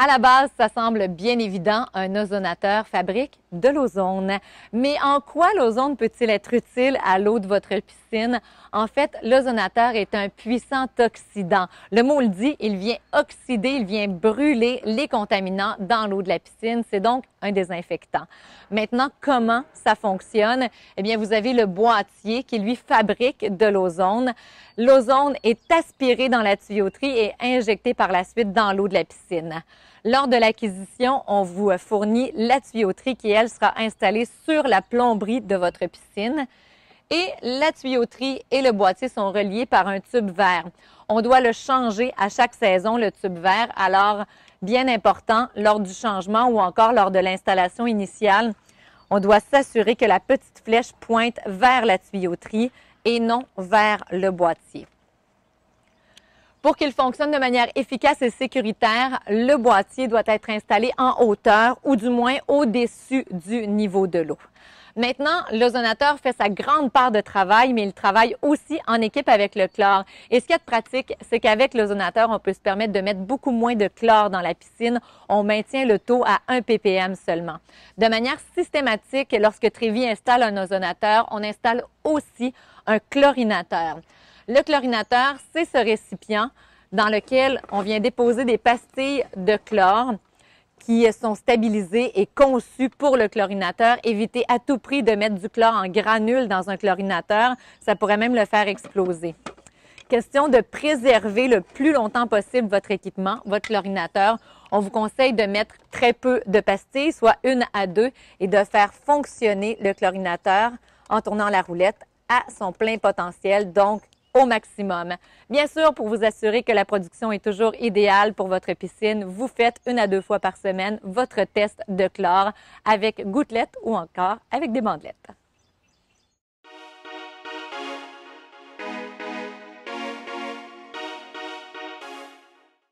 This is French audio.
À la base, ça semble bien évident, un ozonateur fabrique de l'ozone. Mais en quoi l'ozone peut-il être utile à l'eau de votre piscine? En fait, l'ozonateur est un puissant oxydant. Le mot le dit, il vient oxyder, il vient brûler les contaminants dans l'eau de la piscine. C'est donc un désinfectant. Maintenant, comment ça fonctionne? Eh bien, vous avez le boîtier qui, lui, fabrique de l'ozone. L'ozone est aspiré dans la tuyauterie et injecté par la suite dans l'eau de la piscine. Lors de l'acquisition, on vous fournit la tuyauterie qui est elle sera installée sur la plomberie de votre piscine et la tuyauterie et le boîtier sont reliés par un tube vert. On doit le changer à chaque saison, le tube vert. Alors, bien important, lors du changement ou encore lors de l'installation initiale, on doit s'assurer que la petite flèche pointe vers la tuyauterie et non vers le boîtier. Pour qu'il fonctionne de manière efficace et sécuritaire, le boîtier doit être installé en hauteur ou du moins au-dessus du niveau de l'eau. Maintenant, l'ozonateur fait sa grande part de travail, mais il travaille aussi en équipe avec le chlore. Et ce qu'il est pratique, c'est qu'avec l'ozonateur, on peut se permettre de mettre beaucoup moins de chlore dans la piscine. On maintient le taux à 1 ppm seulement. De manière systématique, lorsque Trivi installe un ozonateur, on installe aussi un chlorinateur. Le chlorinateur, c'est ce récipient dans lequel on vient déposer des pastilles de chlore qui sont stabilisées et conçues pour le chlorinateur. Évitez à tout prix de mettre du chlore en granules dans un chlorinateur. Ça pourrait même le faire exploser. Question de préserver le plus longtemps possible votre équipement, votre chlorinateur. On vous conseille de mettre très peu de pastilles, soit une à deux, et de faire fonctionner le chlorinateur en tournant la roulette à son plein potentiel, donc au maximum. Bien sûr, pour vous assurer que la production est toujours idéale pour votre piscine, vous faites une à deux fois par semaine votre test de chlore avec gouttelettes ou encore avec des bandelettes.